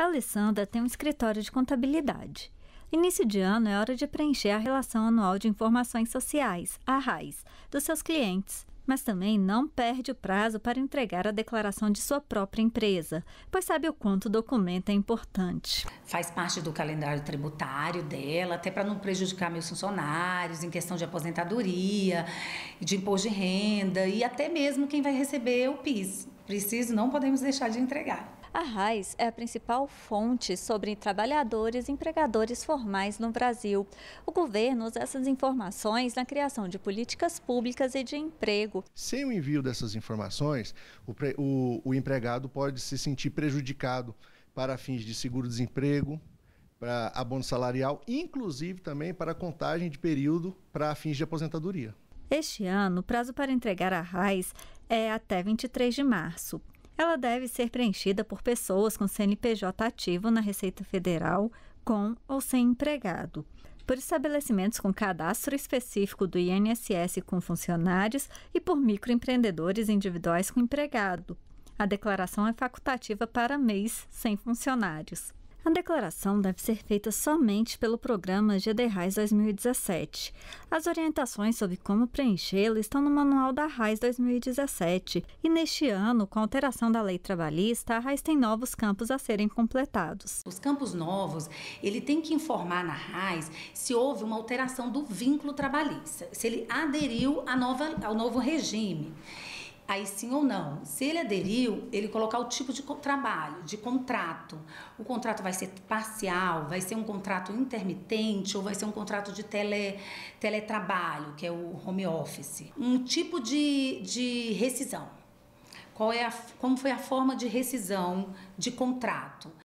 A Alessandra tem um escritório de contabilidade. Início de ano é hora de preencher a relação anual de informações sociais, a RAIS, dos seus clientes. Mas também não perde o prazo para entregar a declaração de sua própria empresa, pois sabe o quanto o documento é importante. Faz parte do calendário tributário dela, até para não prejudicar meus funcionários em questão de aposentadoria, de imposto de renda e até mesmo quem vai receber o PIS. Preciso, não podemos deixar de entregar. A RAIS é a principal fonte sobre trabalhadores e empregadores formais no Brasil. O governo usa essas informações na criação de políticas públicas e de emprego. Sem o envio dessas informações, o, o, o empregado pode se sentir prejudicado para fins de seguro-desemprego, para abono salarial, inclusive também para contagem de período para fins de aposentadoria. Este ano, o prazo para entregar a RAIS é até 23 de março ela deve ser preenchida por pessoas com CNPJ ativo na Receita Federal, com ou sem empregado. Por estabelecimentos com cadastro específico do INSS com funcionários e por microempreendedores individuais com empregado. A declaração é facultativa para mês sem funcionários. A declaração deve ser feita somente pelo programa GDRAIS 2017. As orientações sobre como preenchê la estão no Manual da RAIS 2017 e neste ano, com a alteração da lei trabalhista, a RAIS tem novos campos a serem completados. Os campos novos, ele tem que informar na RAIS se houve uma alteração do vínculo trabalhista, se ele aderiu nova, ao novo regime aí sim ou não. Se ele aderiu, ele colocar o tipo de trabalho, de contrato. O contrato vai ser parcial, vai ser um contrato intermitente ou vai ser um contrato de tele, teletrabalho, que é o home office. Um tipo de, de rescisão. Qual é a, como foi a forma de rescisão de contrato?